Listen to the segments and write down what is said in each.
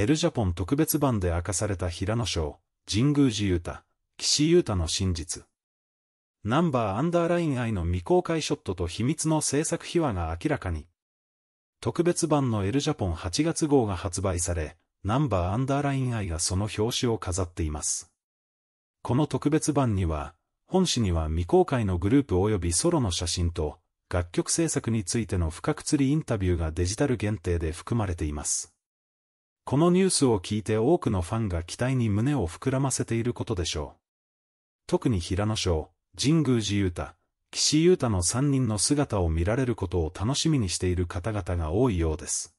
エルジャポン特別版で明かされた平野賞、神宮寺雄太、岸優太の真実。ナンバーアンダーライン愛の未公開ショットと秘密の制作秘話が明らかに。特別版のエルジャポン8月号が発売され、ナンバーアンダーライン愛がその表紙を飾っています。この特別版には、本誌には未公開のグループ及びソロの写真と、楽曲制作についての不確釣りインタビューがデジタル限定で含まれています。このニュースを聞いて多くのファンが期待に胸を膨らませていることでしょう。特に平野翔、神宮寺雄太、岸優太の3人の姿を見られることを楽しみにしている方々が多いようです。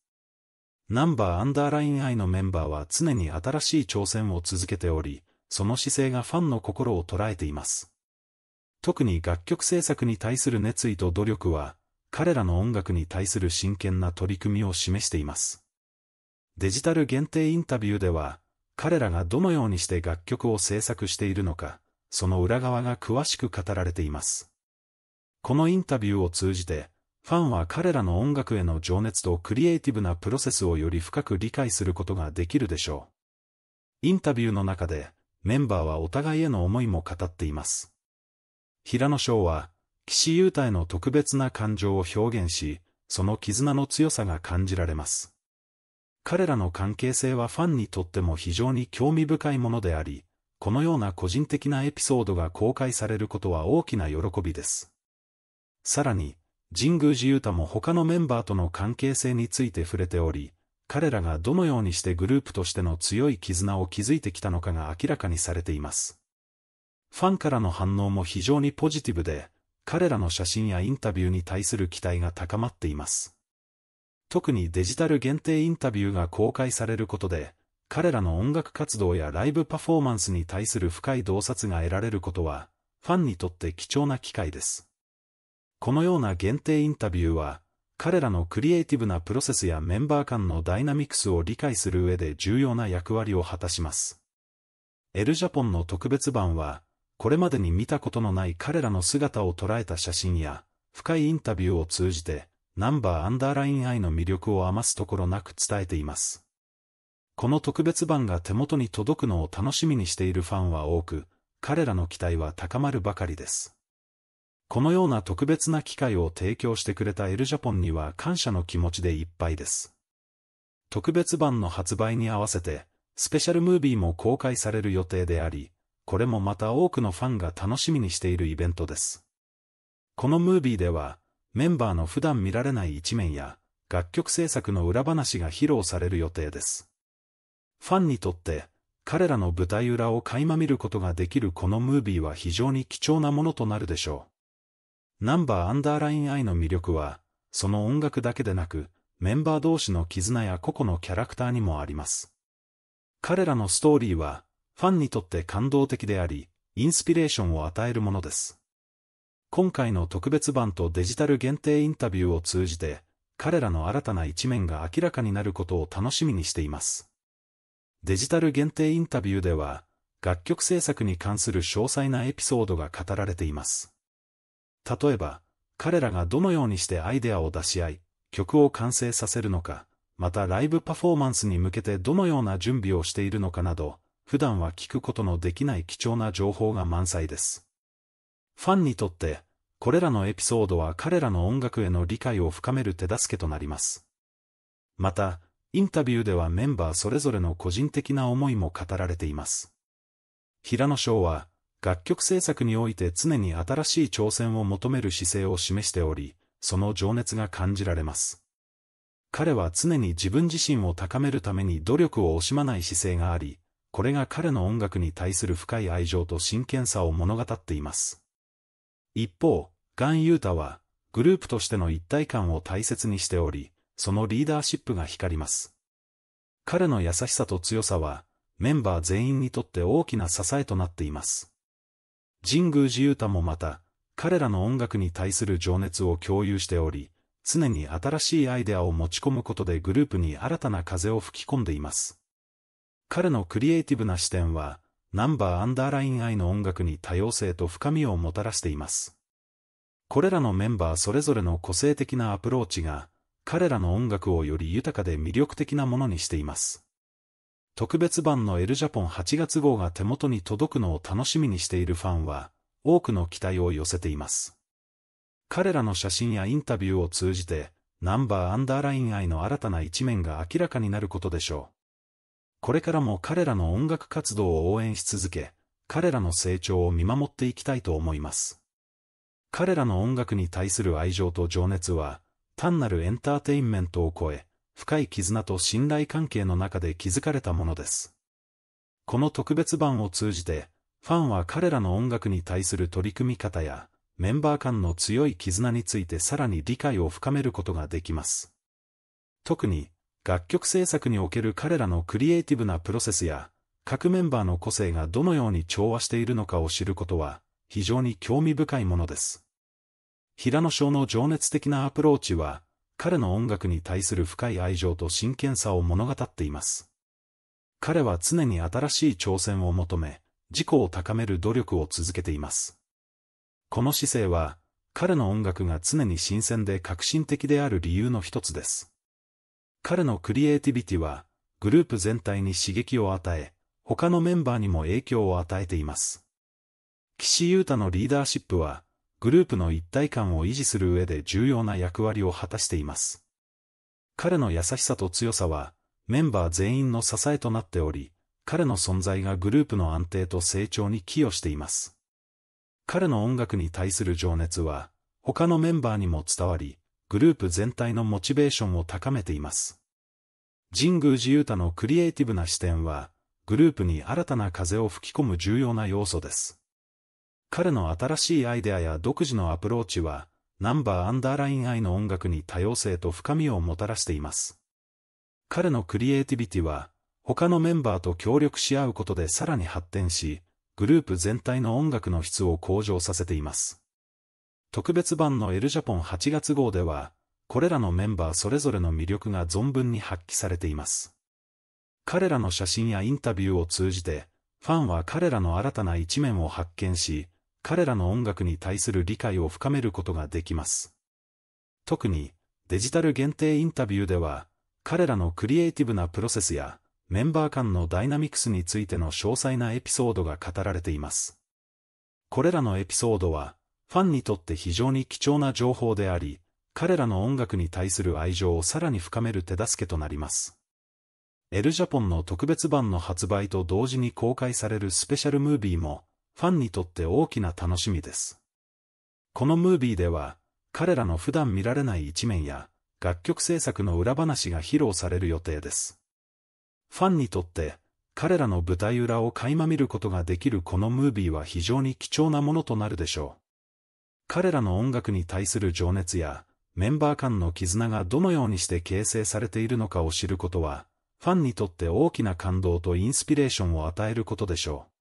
ナンバーアンダーライン愛のメンバーは常に新しい挑戦を続けており、その姿勢がファンの心を捉えています。特に楽曲制作に対する熱意と努力は、彼らの音楽に対する真剣な取り組みを示しています。デジタル限定インタビューでは、彼らがどのようにして楽曲を制作しているのか、その裏側が詳しく語られています。このインタビューを通じて、ファンは彼らの音楽への情熱とクリエイティブなプロセスをより深く理解することができるでしょう。インタビューの中で、メンバーはお互いへの思いも語っています。平野翔は、岸優太への特別な感情を表現し、その絆の強さが感じられます。彼らの関係性はファンにとっても非常に興味深いものであり、このような個人的なエピソードが公開されることは大きな喜びです。さらに、神宮寺勇太も他のメンバーとの関係性について触れており、彼らがどのようにしてグループとしての強い絆を築いてきたのかが明らかにされています。ファンからの反応も非常にポジティブで、彼らの写真やインタビューに対する期待が高まっています。特にデジタル限定インタビューが公開されることで、彼らの音楽活動やライブパフォーマンスに対する深い洞察が得られることは、ファンにとって貴重な機会です。このような限定インタビューは、彼らのクリエイティブなプロセスやメンバー間のダイナミクスを理解する上で重要な役割を果たします。エルジャポンの特別版は、これまでに見たことのない彼らの姿を捉えた写真や、深いインタビューを通じて、ナンバーアンダーライン i の魅力を余すところなく伝えています。この特別版が手元に届くのを楽しみにしているファンは多く、彼らの期待は高まるばかりです。このような特別な機会を提供してくれたエルジャポンには感謝の気持ちでいっぱいです。特別版の発売に合わせて、スペシャルムービーも公開される予定であり、これもまた多くのファンが楽しみにしているイベントです。このムービーでは、メンバーの普段見られない一面や、楽曲制作の裏話が披露される予定です。ファンにとって、彼らの舞台裏を垣間見ることができるこのムービーは非常に貴重なものとなるでしょう。ナンバーアンダーラインアイの魅力は、その音楽だけでなく、メンバー同士の絆や個々のキャラクターにもあります。彼らのストーリーは、ファンにとって感動的であり、インスピレーションを与えるものです。今回の特別版とデジタル限定インタビューを通じて、彼らの新たな一面が明らかになることを楽しみにしています。デジタル限定インタビューでは、楽曲制作に関する詳細なエピソードが語られています。例えば、彼らがどのようにしてアイデアを出し合い、曲を完成させるのか、またライブパフォーマンスに向けてどのような準備をしているのかなど、普段は聞くことのできない貴重な情報が満載です。ファンにとって、これらのエピソードは彼らの音楽への理解を深める手助けとなります。また、インタビューではメンバーそれぞれの個人的な思いも語られています。平野翔は、楽曲制作において常に新しい挑戦を求める姿勢を示しており、その情熱が感じられます。彼は常に自分自身を高めるために努力を惜しまない姿勢があり、これが彼の音楽に対する深い愛情と真剣さを物語っています。一方、ガン・ユータは、グループとしての一体感を大切にしており、そのリーダーシップが光ります。彼の優しさと強さは、メンバー全員にとって大きな支えとなっています。神宮寺ユータもまた、彼らの音楽に対する情熱を共有しており、常に新しいアイデアを持ち込むことでグループに新たな風を吹き込んでいます。彼のクリエイティブな視点は、ナンバーアンダーラインイの音楽に多様性と深みをもたらしています。これらのメンバーそれぞれの個性的なアプローチが、彼らの音楽をより豊かで魅力的なものにしています。特別版のエルジャポン8月号が手元に届くのを楽しみにしているファンは、多くの期待を寄せています。彼らの写真やインタビューを通じて、ナンバーアンダーライン愛の新たな一面が明らかになることでしょう。これからも彼らの音楽活動を応援し続け、彼らの成長を見守っていきたいと思います。彼らの音楽に対する愛情と情熱は、単なるエンターテインメントを超え、深い絆と信頼関係の中で築かれたものです。この特別版を通じて、ファンは彼らの音楽に対する取り組み方や、メンバー間の強い絆についてさらに理解を深めることができます。特に、楽曲制作における彼らのクリエイティブなプロセスや、各メンバーの個性がどのように調和しているのかを知ることは、非常に興味深いものです。平野翔の情熱的なアプローチは、彼の音楽に対する深い愛情と真剣さを物語っています。彼は常に新しい挑戦を求め、自己を高める努力を続けています。この姿勢は、彼の音楽が常に新鮮で革新的である理由の一つです。彼のクリエイティビティは、グループ全体に刺激を与え、他のメンバーにも影響を与えています。岸優太のリーダーシップは、グループの一体感を維持する上で重要な役割を果たしています。彼の優しさと強さは、メンバー全員の支えとなっており、彼の存在がグループの安定と成長に寄与しています。彼の音楽に対する情熱は、他のメンバーにも伝わり、グループ全体のモチベーションを高めています。神宮寺勇太のクリエイティブな視点は、グループに新たな風を吹き込む重要な要素です。彼の新しいアイデアや独自のアプローチは、ナンバーアンダーライン愛の音楽に多様性と深みをもたらしています。彼のクリエイティビティは、他のメンバーと協力し合うことでさらに発展し、グループ全体の音楽の質を向上させています。特別版のエルジャポン8月号では、これらのメンバーそれぞれの魅力が存分に発揮されています。彼らの写真やインタビューを通じて、ファンは彼らの新たな一面を発見し、彼らの音楽に対する理解を深めることができます。特に、デジタル限定インタビューでは、彼らのクリエイティブなプロセスや、メンバー間のダイナミクスについての詳細なエピソードが語られています。これらのエピソードは、ファンにとって非常に貴重な情報であり、彼らの音楽に対する愛情をさらに深める手助けとなります。エルジャポンの特別版の発売と同時に公開されるスペシャルムービーも、ファンにとって大きな楽しみです。このムービーでは、彼らの普段見られない一面や、楽曲制作の裏話が披露される予定です。ファンにとって、彼らの舞台裏を垣間見ることができるこのムービーは非常に貴重なものとなるでしょう。彼らの音楽に対する情熱や、メンバー間の絆がどのようにして形成されているのかを知ることは、ファンにとって大きな感動とインスピレーションを与えることでしょう。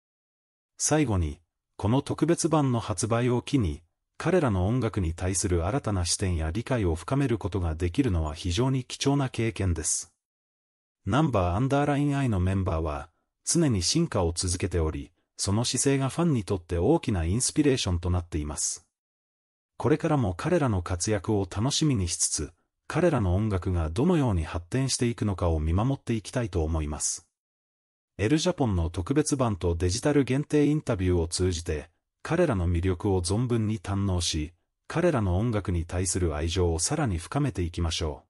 最後に、この特別版の発売を機に、彼らの音楽に対する新たな視点や理解を深めることができるのは非常に貴重な経験です。ナンバーアンダーライン I のメンバーは、常に進化を続けており、その姿勢がファンにとって大きなインスピレーションとなっています。これからも彼らの活躍を楽しみにしつつ、彼らの音楽がどのように発展していくのかを見守っていきたいと思います。エルジャポンの特別版とデジタル限定インタビューを通じて、彼らの魅力を存分に堪能し、彼らの音楽に対する愛情をさらに深めていきましょう。